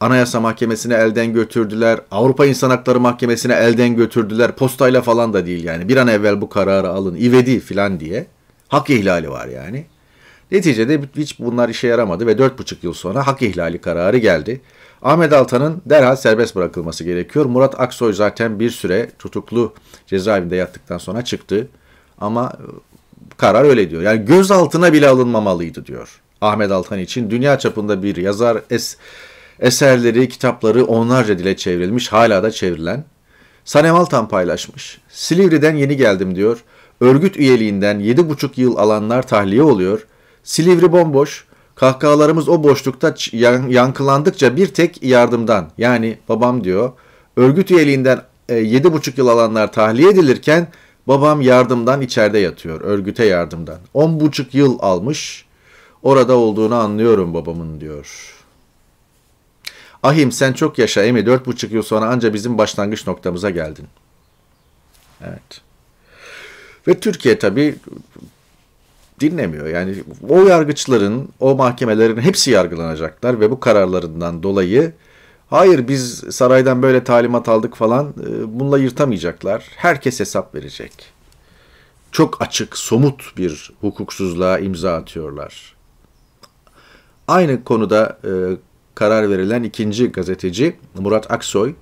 Anayasa Mahkemesi'ne elden götürdüler. Avrupa İnsan Hakları Mahkemesi'ne elden götürdüler. Postayla falan da değil yani. Bir an evvel bu kararı alın. ivedi filan diye. Hak ihlali var yani. Neticede hiç bunlar işe yaramadı ve 4,5 yıl sonra hak ihlali kararı geldi. Ahmet Altan'ın derhal serbest bırakılması gerekiyor. Murat Aksoy zaten bir süre tutuklu cezaevinde yattıktan sonra çıktı. Ama e, karar öyle diyor. Yani gözaltına bile alınmamalıydı diyor. Ahmet Altan için dünya çapında bir yazar es, eserleri, kitapları onlarca dile çevrilmiş, hala da çevrilen. Sanem Altan paylaşmış. Silivri'den yeni geldim diyor. Örgüt üyeliğinden 7,5 yıl alanlar tahliye oluyor. Silivri bomboş. Kahkahalarımız o boşlukta yankılandıkça bir tek yardımdan yani babam diyor örgüt üyeliğinden 7,5 e, yıl alanlar tahliye edilirken babam yardımdan içeride yatıyor örgüte yardımdan. 10,5 yıl almış orada olduğunu anlıyorum babamın diyor. Ahim sen çok yaşa Emi 4,5 yıl sonra anca bizim başlangıç noktamıza geldin. Evet. Ve Türkiye tabii dinlemiyor. Yani o yargıçların, o mahkemelerin hepsi yargılanacaklar ve bu kararlarından dolayı hayır biz saraydan böyle talimat aldık falan e, bununla yırtamayacaklar. Herkes hesap verecek. Çok açık, somut bir hukuksuzluğa imza atıyorlar. Aynı konuda e, karar verilen ikinci gazeteci Murat Aksoy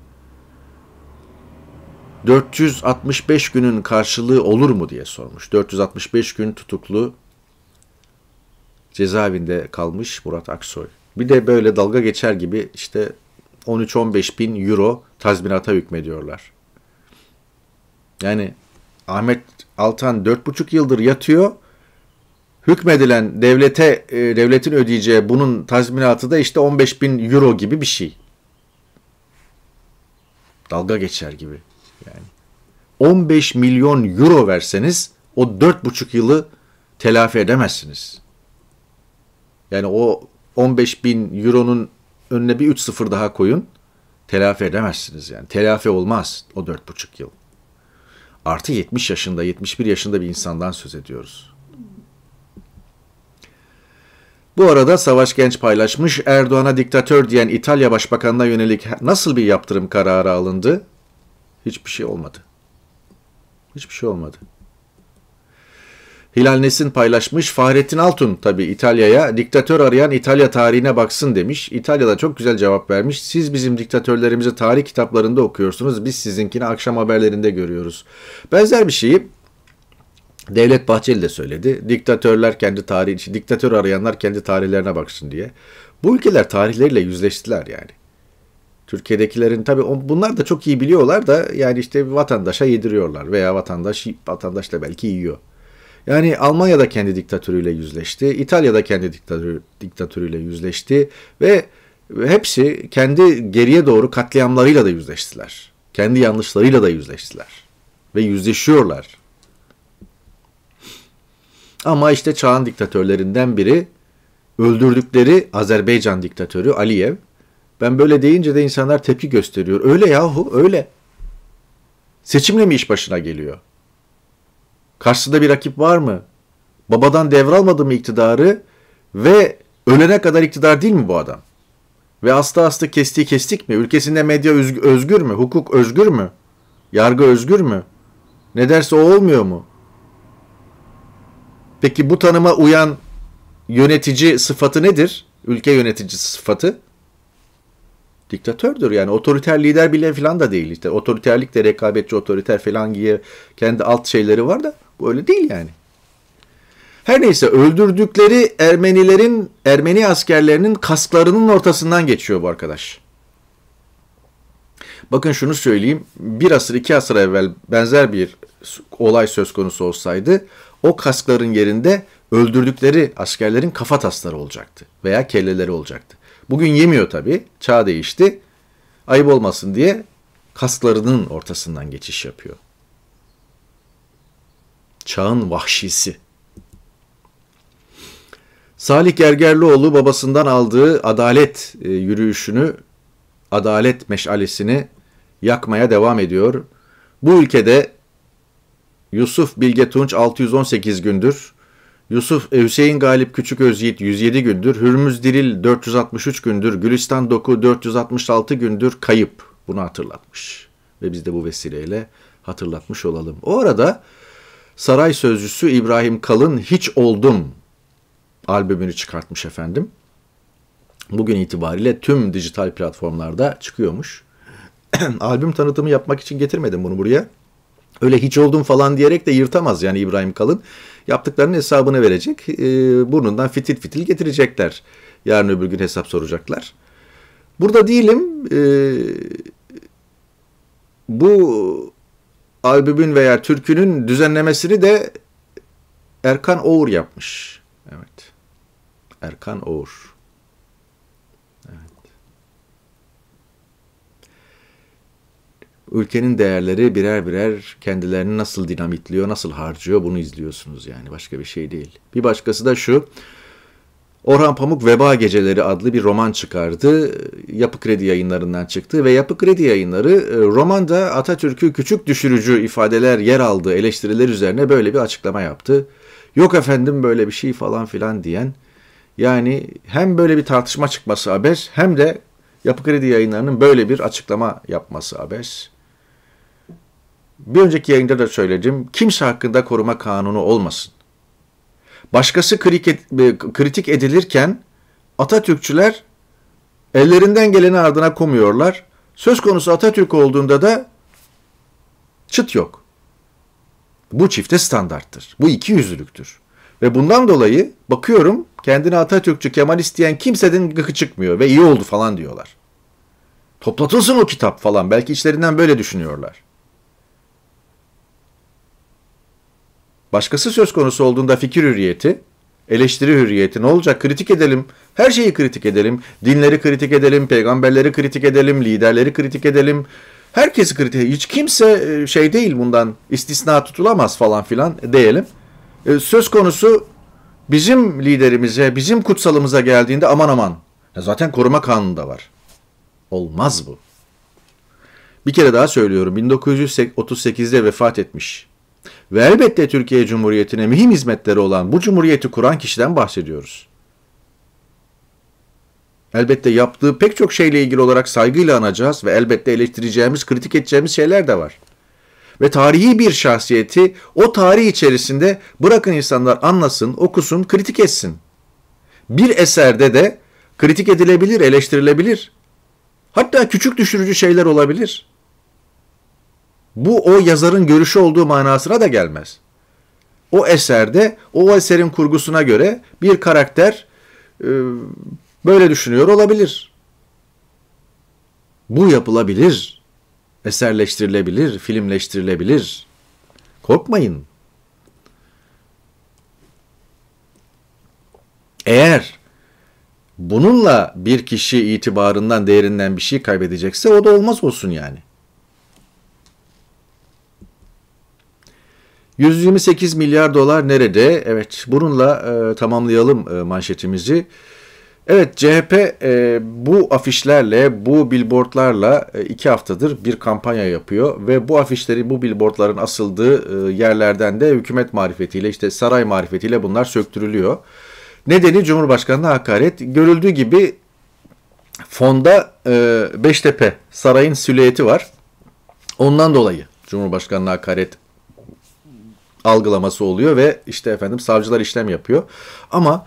465 günün karşılığı olur mu diye sormuş. 465 gün tutuklu cezaevinde kalmış Murat Aksoy. Bir de böyle dalga geçer gibi işte 13-15 bin euro tazminata hükmediyorlar. Yani Ahmet Altan 4,5 yıldır yatıyor. Hükmedilen devlete e, devletin ödeyeceği bunun tazminatı da işte 15 bin euro gibi bir şey. Dalga geçer gibi yani. 15 milyon euro verseniz o 4,5 yılı telafi edemezsiniz. Yani o 15 bin euronun önüne bir 3 sıfır daha koyun. Telafi edemezsiniz yani. Telafi olmaz o 4,5 yıl. Artı 70 yaşında, 71 yaşında bir insandan söz ediyoruz. Bu arada Savaş Genç paylaşmış, Erdoğan'a diktatör diyen İtalya Başbakanı'na yönelik nasıl bir yaptırım kararı alındı? Hiçbir şey olmadı. Hiçbir şey olmadı. Hilal Nesin paylaşmış. Fahrettin Altun tabii İtalya'ya diktatör arayan İtalya tarihine baksın demiş. İtalya'da çok güzel cevap vermiş. Siz bizim diktatörlerimizi tarih kitaplarında okuyorsunuz. Biz sizinkini akşam haberlerinde görüyoruz. Benzer bir şeyi Devlet Bahçeli de söyledi. Diktatörler kendi tarihi, diktatör arayanlar kendi tarihlerine baksın diye. Bu ülkeler tarihleriyle yüzleştiler yani. Türkiye'dekilerin tabi bunlar da çok iyi biliyorlar da yani işte vatandaşa yediriyorlar veya vatandaş vatandaş da belki yiyor. Yani Almanya'da kendi diktatörüyle yüzleşti, İtalya'da kendi diktatörü diktatörüyle yüzleşti ve hepsi kendi geriye doğru katliamlarıyla da yüzleştiler. Kendi yanlışlarıyla da yüzleştiler ve yüzleşiyorlar. Ama işte çağın diktatörlerinden biri öldürdükleri Azerbaycan diktatörü Aliyev. Ben böyle deyince de insanlar tepki gösteriyor. Öyle yahu öyle. Seçimle mi iş başına geliyor? Karşısında bir rakip var mı? Babadan devralmadı mı iktidarı? Ve ölene kadar iktidar değil mi bu adam? Ve hasta hasta kestiği kestik mi? Ülkesinde medya özgür mü? Hukuk özgür mü? Yargı özgür mü? Ne derse o olmuyor mu? Peki bu tanıma uyan yönetici sıfatı nedir? Ülke yöneticisi sıfatı? Diktatördür yani otoriter lider bile falan da değil işte. Otoriterlik de rekabetçi otoriter falan diye kendi alt şeyleri var da bu öyle değil yani. Her neyse öldürdükleri Ermenilerin, Ermeni askerlerinin kasklarının ortasından geçiyor bu arkadaş. Bakın şunu söyleyeyim. Bir asır iki asır evvel benzer bir olay söz konusu olsaydı o kaskların yerinde öldürdükleri askerlerin kafa tasları olacaktı veya kelleleri olacaktı. Bugün yemiyor tabi Çağ değişti. Ayıp olmasın diye kasklarının ortasından geçiş yapıyor. Çağın vahşisi. Salih Gergerlioğlu babasından aldığı adalet e, yürüyüşünü, adalet meşalesini yakmaya devam ediyor. Bu ülkede Yusuf Bilge Tunç 618 gündür, Yusuf Hüseyin Galip Küçük Özyiğit 107 gündür, Hürmüz Diril 463 gündür, Gülistan Doku 466 gündür kayıp. Bunu hatırlatmış ve biz de bu vesileyle hatırlatmış olalım. O arada saray sözcüsü İbrahim Kalın Hiç Oldum albümünü çıkartmış efendim. Bugün itibariyle tüm dijital platformlarda çıkıyormuş. <clears throat> Albüm tanıtımı yapmak için getirmedim bunu buraya. Öyle hiç oldum falan diyerek de yırtamaz yani İbrahim Kalın. Yaptıklarının hesabını verecek. E, burnundan fitil fitil getirecekler. Yarın öbür gün hesap soracaklar. Burada değilim. E, bu albümün veya türkünün düzenlemesini de Erkan Oğur yapmış. Evet. Erkan Oğur. Evet. Ülkenin değerleri birer birer kendilerini nasıl dinamitliyor, nasıl harcıyor bunu izliyorsunuz yani. Başka bir şey değil. Bir başkası da şu. Orhan Pamuk Veba Geceleri adlı bir roman çıkardı. Yapı Kredi yayınlarından çıktı ve Yapı Kredi yayınları e, romanda Atatürk'ü küçük düşürücü ifadeler yer aldığı eleştiriler üzerine böyle bir açıklama yaptı. Yok efendim böyle bir şey falan filan diyen. Yani hem böyle bir tartışma çıkması haber hem de Yapı Kredi yayınlarının böyle bir açıklama yapması haber. Bir önceki yayında da söyledim. Kimse hakkında koruma kanunu olmasın. Başkası e, kritik edilirken Atatürkçüler ellerinden geleni ardına komuyorlar. Söz konusu Atatürk olduğunda da çıt yok. Bu çifte standarttır. Bu iki yüzlülüktür. Ve bundan dolayı bakıyorum kendini Atatürkçü Kemalist isteyen kimsenin gıkı çıkmıyor ve iyi oldu falan diyorlar. Toplatılsın o kitap falan belki içlerinden böyle düşünüyorlar. Başkası söz konusu olduğunda fikir hürriyeti, eleştiri hürriyeti ne olacak? Kritik edelim. Her şeyi kritik edelim. Dinleri kritik edelim, peygamberleri kritik edelim, liderleri kritik edelim. Herkesi kritik edelim. Hiç kimse e, şey değil bundan istisna tutulamaz falan filan diyelim. E, söz konusu bizim liderimize, bizim kutsalımıza geldiğinde aman aman. Zaten koruma da var. Olmaz bu. Bir kere daha söylüyorum. 1938'de vefat etmiş ve elbette Türkiye Cumhuriyeti'ne mühim hizmetleri olan bu cumhuriyeti kuran kişiden bahsediyoruz. Elbette yaptığı pek çok şeyle ilgili olarak saygıyla anacağız ve elbette eleştireceğimiz, kritik edeceğimiz şeyler de var. Ve tarihi bir şahsiyeti o tarih içerisinde bırakın insanlar anlasın, okusun, kritik etsin. Bir eserde de kritik edilebilir, eleştirilebilir. Hatta küçük düşürücü şeyler olabilir. Bu o yazarın görüşü olduğu manasına da gelmez. O eserde o eserin kurgusuna göre bir karakter e, böyle düşünüyor olabilir. Bu yapılabilir. Eserleştirilebilir, filmleştirilebilir. Korkmayın. Eğer bununla bir kişi itibarından, değerinden bir şey kaybedecekse o da olmaz olsun yani. 128 milyar dolar nerede? Evet bununla e, tamamlayalım e, manşetimizi. Evet CHP e, bu afişlerle, bu billboardlarla e, iki haftadır bir kampanya yapıyor ve bu afişleri, bu billboardların asıldığı e, yerlerden de hükümet marifetiyle, işte saray marifetiyle bunlar söktürülüyor. Nedeni Cumhurbaşkanı'na hakaret. Görüldüğü gibi fonda e, Beştepe sarayın silüeti var. Ondan dolayı Cumhurbaşkanı'na hakaret algılaması oluyor ve işte efendim savcılar işlem yapıyor. Ama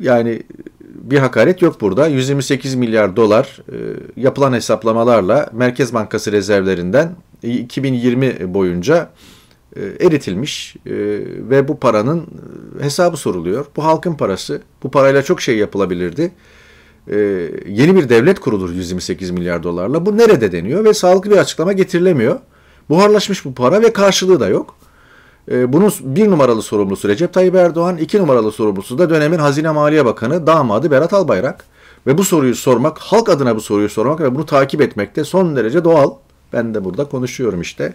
yani bir hakaret yok burada. 128 milyar dolar e, yapılan hesaplamalarla Merkez Bankası rezervlerinden 2020 boyunca e, eritilmiş e, ve bu paranın e, hesabı soruluyor. Bu halkın parası. Bu parayla çok şey yapılabilirdi. E, yeni bir devlet kurulur 128 milyar dolarla. Bu nerede deniyor ve sağlıklı bir açıklama getirilemiyor. Buharlaşmış bu para ve karşılığı da yok. Ee, bunun bir numaralı sorumlusu Recep Tayyip Erdoğan, iki numaralı sorumlusu da dönemin Hazine Maliye Bakanı damadı Berat Albayrak. Ve bu soruyu sormak, halk adına bu soruyu sormak ve bunu takip etmek de son derece doğal. Ben de burada konuşuyorum işte.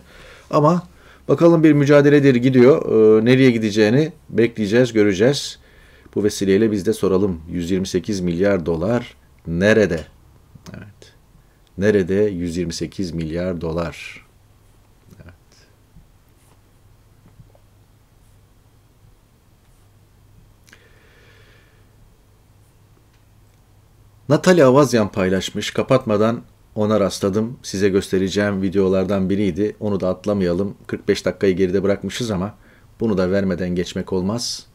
Ama bakalım bir mücadeledir gidiyor. Ee, nereye gideceğini bekleyeceğiz, göreceğiz. Bu vesileyle biz de soralım. 128 milyar dolar nerede? Evet. Nerede 128 milyar dolar? Natalia Avazyan paylaşmış. Kapatmadan ona rastladım. Size göstereceğim videolardan biriydi. Onu da atlamayalım. 45 dakikayı geride bırakmışız ama bunu da vermeden geçmek olmaz.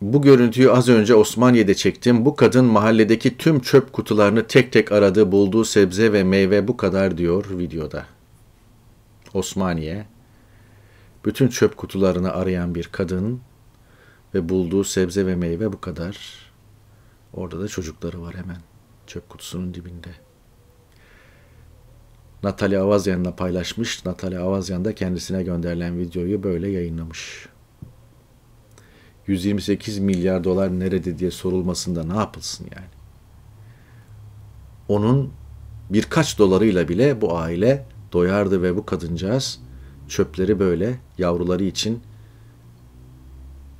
Bu görüntüyü az önce Osmaniye'de çektim. Bu kadın mahalledeki tüm çöp kutularını tek tek aradı, bulduğu sebze ve meyve bu kadar diyor videoda. Osmaniye, bütün çöp kutularını arayan bir kadın ve bulduğu sebze ve meyve bu kadar. Orada da çocukları var hemen çöp kutusunun dibinde. Natalia Avazyan'la paylaşmış. Natalia Avazyan da kendisine gönderilen videoyu böyle yayınlamış. 128 milyar dolar nerede diye sorulmasında ne yapılsın yani? Onun birkaç dolarıyla bile bu aile doyardı ve bu kadıncağız çöpleri böyle yavruları için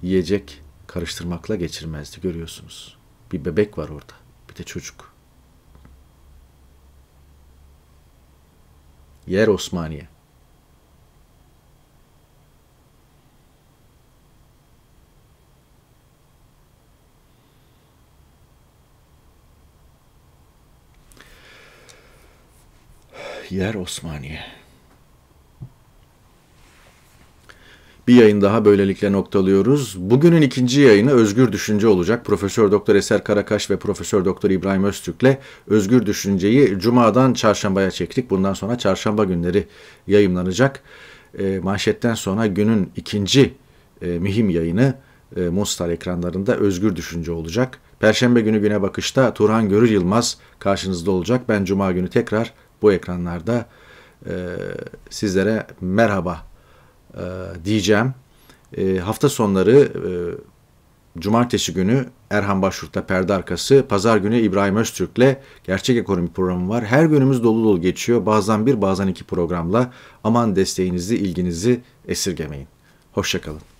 yiyecek karıştırmakla geçirmezdi görüyorsunuz. Bir bebek var orada. Bir de çocuk. Yer Osmaniye. Yer Osmaniye. Bir yayın daha böylelikle noktalıyoruz. Bugünün ikinci yayını Özgür Düşünce olacak. Profesör Doktor Eser Karakaş ve Profesör Doktor İbrahim Öztürk'le Özgür Düşünce'yi cumadan çarşambaya çektik. Bundan sonra çarşamba günleri yayımlanacak. E, manşetten sonra günün ikinci e, mühim yayını e, Monstar ekranlarında Özgür Düşünce olacak. Perşembe günü güne bakışta Turhan Görür Yılmaz karşınızda olacak. Ben cuma günü tekrar bu ekranlarda e, sizlere merhaba e, diyeceğim. E, hafta sonları e, cumartesi günü Erhan Başurt'la Perde Arkası, pazar günü İbrahim Öztürk'le Gerçek Ekonomi programı var. Her günümüz dolu dolu geçiyor. Bazen bir bazen iki programla aman desteğinizi, ilginizi esirgemeyin. Hoşçakalın.